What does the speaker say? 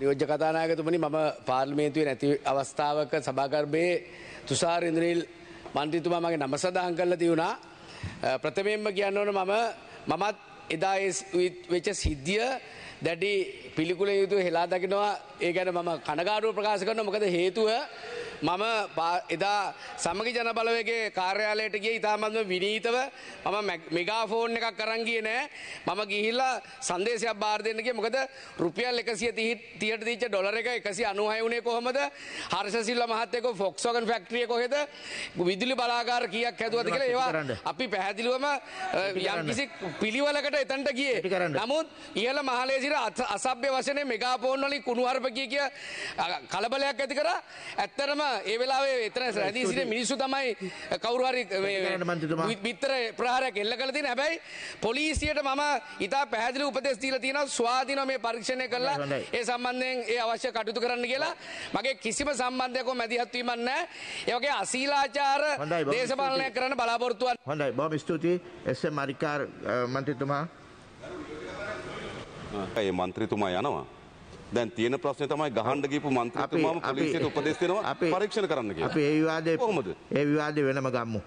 නියෝජ්‍ය කතානායකතුමනි මම පාර්ලිමේන්තුවේ නැති අවස්ථාවක සභාකර්මයේ තුසාර ඉන්ද්‍රනිල් මන්ත්‍රීතුමා මගේ නම සඳහන් කරලා තියුණා. ප්‍රථමයෙන්ම කියන්න ඕන මම මමත් එදා වෙච්ච සිද්ධිය දැඩි පිළිකුල යුතු හෙලා දකිනවා ඒ ගැන මම කනගාරුව ප්‍රකාශ කරන මොකද හේතුව මම එදා සමගි ජනබලවගේ කාර්යාලයට ගිය ඉතාමත්ම විනීතව මම මෙගාෆෝන් එකක් කරන් ගියේ නෑ මම ගිහිල්ලා සංදේශයක් බාර දෙන්න ගියේ මොකද රුපියල් 130ට දීච්ච ඩොලර් එක 196 වුණේ කොහමද හර්ෂ සිල්වා මහත්තයා කො ෆොක්ස්වගන් ෆැක්ටරිය කොහෙද විදුලි බලාගාර කීයක් හැදුවද කියලා ඒවා අපි පැහැදිලිවම යම්කිසි පිළිවෙලකට එතනට ගියේ නමුත් ඉහළ මහලේ සිට අසභ්‍ය වශයෙන් මෙගාෆෝන් වලින් කුණුහරුප කිය කිය කලබලයක් ඇති කරා ඇත්තටම ඒ වෙලාවේ එතන රැදී සිට මිනිස්සු තමයි කවුරුහරි බිත්තර ප්‍රහාරයක් එල්ල කළ තියෙන හැබැයි පොලිසියට මම ඉතා පැහැදිලි උපදෙස් දීලා තියෙනවා ස්වාධීනව මේ පරීක්ෂණය කරලා ඒ සම්බන්ධයෙන් ඒ අවශ්‍ය කටයුතු කරන්න කියලා මගේ කිසිම සම්බන්ධයක් මැදිහත් වීමක් නැහැ ඒ වගේ අශීලාචාර දේශපාලනය කරන්න බලාපොරොත්තු වන් හොඳයි බොහොම ස්තුතියි එස් එම් අරිකාර් මන්ත්‍රීතුමා ඒ මන්ත්‍රීතුමා යනවා දැන් තියෙන ප්‍රශ්නේ තමයි ගහන්න ගිහපු මන්ත්‍රීතුමාම පොලිසියට උපදෙස් දෙනවා පරීක්ෂණ කරන්න කියලා. අපි ඒ විවාදේ කොහොමද? ඒ විවාදේ වෙනම ගම්මු.